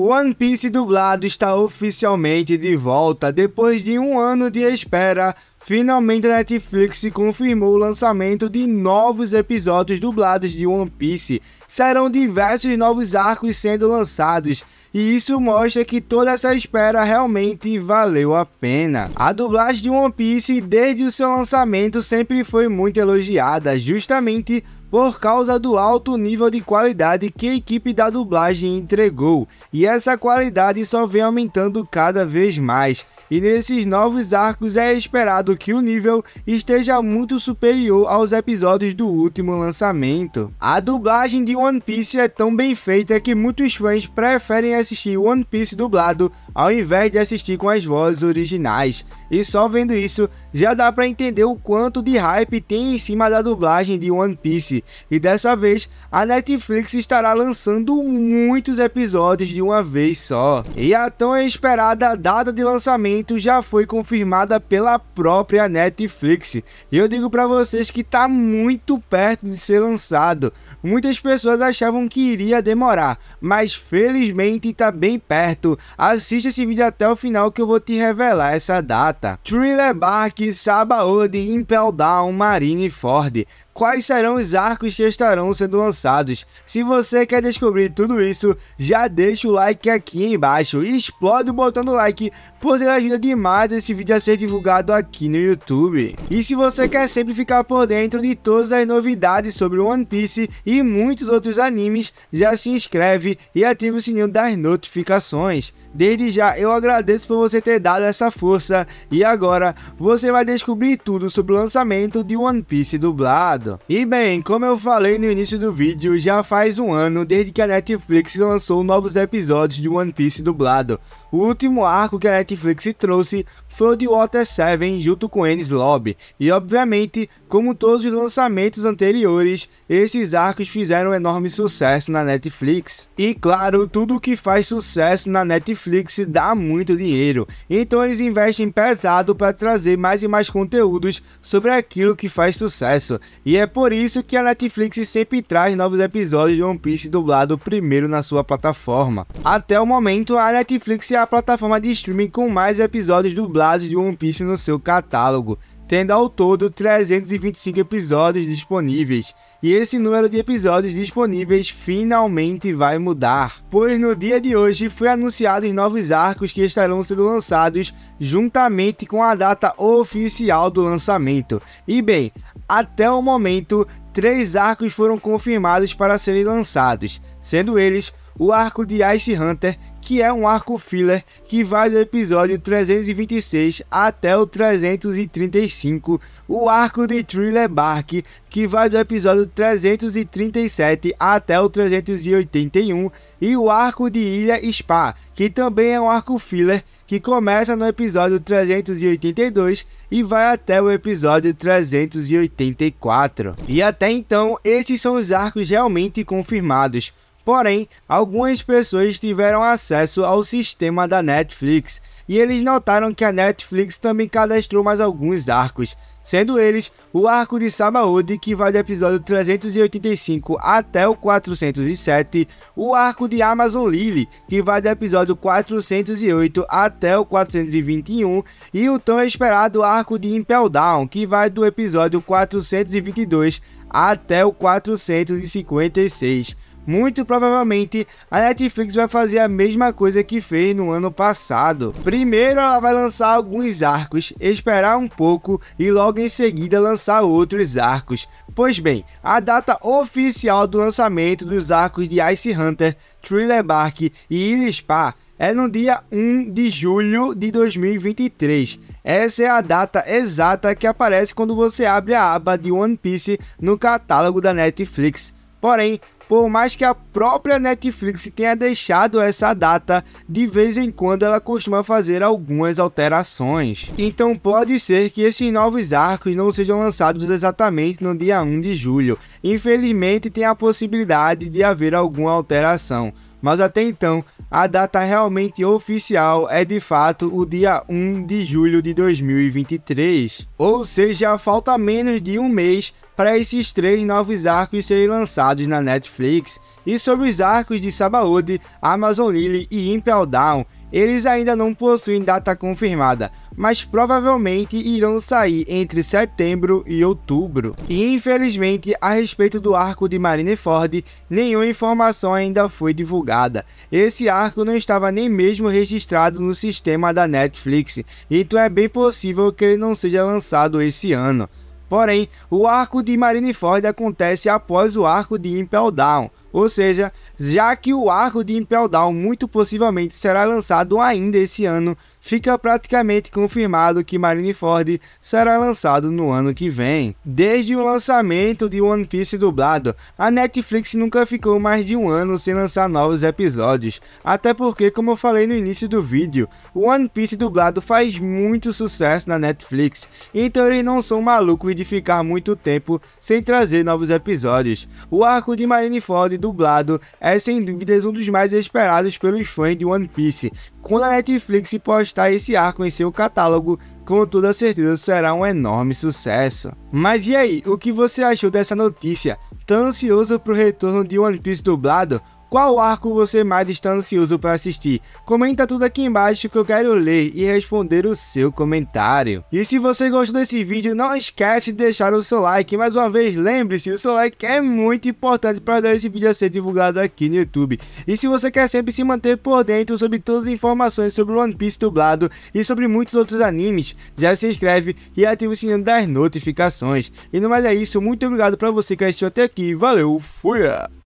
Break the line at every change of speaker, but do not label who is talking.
One Piece dublado está oficialmente de volta. Depois de um ano de espera, finalmente a Netflix confirmou o lançamento de novos episódios dublados de One Piece. Serão diversos novos arcos sendo lançados. E isso mostra que toda essa espera realmente valeu a pena. A dublagem de One Piece, desde o seu lançamento, sempre foi muito elogiada, justamente por causa do alto nível de qualidade que a equipe da dublagem entregou, e essa qualidade só vem aumentando cada vez mais. E nesses novos arcos é esperado que o nível esteja muito superior aos episódios do último lançamento. A dublagem de One Piece é tão bem feita que muitos fãs preferem assistir One Piece dublado ao invés de assistir com as vozes originais. E só vendo isso já dá para entender o quanto de hype tem em cima da dublagem de One Piece. E dessa vez, a Netflix estará lançando muitos episódios de uma vez só. E a tão esperada data de lançamento já foi confirmada pela própria Netflix. E eu digo para vocês que tá muito perto de ser lançado. Muitas pessoas achavam que iria demorar, mas felizmente tá bem perto. Assista esse vídeo até o final que eu vou te revelar essa data. Thriller Bark, Sabaody, Impel Down, Marine Ford quais serão os arcos que estarão sendo lançados. Se você quer descobrir tudo isso, já deixa o like aqui embaixo e explode o botão do like, pois ele ajuda demais esse vídeo a ser divulgado aqui no YouTube. E se você quer sempre ficar por dentro de todas as novidades sobre One Piece e muitos outros animes, já se inscreve e ativa o sininho das notificações. Desde já eu agradeço por você ter dado essa força e agora você vai descobrir tudo sobre o lançamento de One Piece dublado. E bem, como eu falei no início do vídeo, já faz um ano desde que a Netflix lançou novos episódios de One Piece dublado. O último arco que a Netflix trouxe foi o de Water 7 junto com Ennis Lobby, e obviamente, como todos os lançamentos anteriores, esses arcos fizeram um enorme sucesso na Netflix. E claro, tudo que faz sucesso na Netflix dá muito dinheiro, então eles investem pesado para trazer mais e mais conteúdos sobre aquilo que faz sucesso. E é por isso que a Netflix sempre traz novos episódios de One Piece dublado primeiro na sua plataforma. Até o momento, a Netflix é a plataforma de streaming com mais episódios dublados de One Piece no seu catálogo, tendo ao todo 325 episódios disponíveis. E esse número de episódios disponíveis finalmente vai mudar, pois no dia de hoje foi anunciado os novos arcos que estarão sendo lançados juntamente com a data oficial do lançamento. E bem, até o momento, três arcos foram confirmados para serem lançados, sendo eles o arco de Ice Hunter, que é um arco filler que vai do episódio 326 até o 335, o arco de Thriller Bark, que vai do episódio 337 até o 381, e o arco de Ilha Spa, que também é um arco filler que começa no episódio 382 e vai até o episódio 384. E até então, esses são os arcos realmente confirmados. Porém, algumas pessoas tiveram acesso ao sistema da Netflix e eles notaram que a Netflix também cadastrou mais alguns arcos, sendo eles o arco de Sabaody, que vai do episódio 385 até o 407, o arco de Amazon Lily, que vai do episódio 408 até o 421, e o tão esperado arco de Impel Down, que vai do episódio 422 até o 456. Muito provavelmente a Netflix vai fazer a mesma coisa que fez no ano passado. Primeiro ela vai lançar alguns arcos, esperar um pouco e logo em seguida lançar outros arcos. Pois bem, a data oficial do lançamento dos arcos de Ice Hunter, Thriller Bark e Ilispar é no dia 1 de julho de 2023. Essa é a data exata que aparece quando você abre a aba de One Piece no catálogo da Netflix. Porém, por mais que a própria Netflix tenha deixado essa data, de vez em quando ela costuma fazer algumas alterações. Então pode ser que esses novos arcos não sejam lançados exatamente no dia 1 de julho. Infelizmente tem a possibilidade de haver alguma alteração mas até então a data realmente oficial é de fato o dia 1 de julho de 2023. Ou seja, falta menos de um mês para esses três novos arcos serem lançados na Netflix, e sobre os arcos de Sabaody, Amazon Lily e Impel Down, eles ainda não possuem data confirmada, mas provavelmente irão sair entre setembro e outubro. E infelizmente, a respeito do arco de Marineford, nenhuma informação ainda foi divulgada. Esse arco não estava nem mesmo registrado no sistema da Netflix, então é bem possível que ele não seja lançado esse ano. Porém, o arco de Marineford acontece após o arco de Impel Down, ou seja, já que o arco de Impel Down muito possivelmente será lançado ainda esse ano, fica praticamente confirmado que Marineford será lançado no ano que vem. Desde o lançamento de One Piece dublado, a Netflix nunca ficou mais de um ano sem lançar novos episódios, até porque, como eu falei no início do vídeo, One Piece dublado faz muito sucesso na Netflix, então eles não são malucos de ficar muito tempo sem trazer novos episódios. O arco de Marineford dublado é sem dúvidas um dos mais esperados pelos fãs de One Piece. Quando a Netflix posta está esse arco em seu catálogo, com toda certeza será um enorme sucesso. Mas e aí, o que você achou dessa notícia? Tão ansioso pro retorno de One Piece dublado? Qual arco você mais está ansioso para assistir? Comenta tudo aqui embaixo que eu quero ler e responder o seu comentário. E se você gostou desse vídeo, não esquece de deixar o seu like. Mais uma vez, lembre-se, o seu like é muito importante para ajudar esse vídeo a ser divulgado aqui no YouTube. E se você quer sempre se manter por dentro sobre todas as informações sobre One Piece dublado e sobre muitos outros animes, já se inscreve e ativa o sininho das notificações. E no mais é isso, muito obrigado para você que assistiu até aqui. Valeu, fui!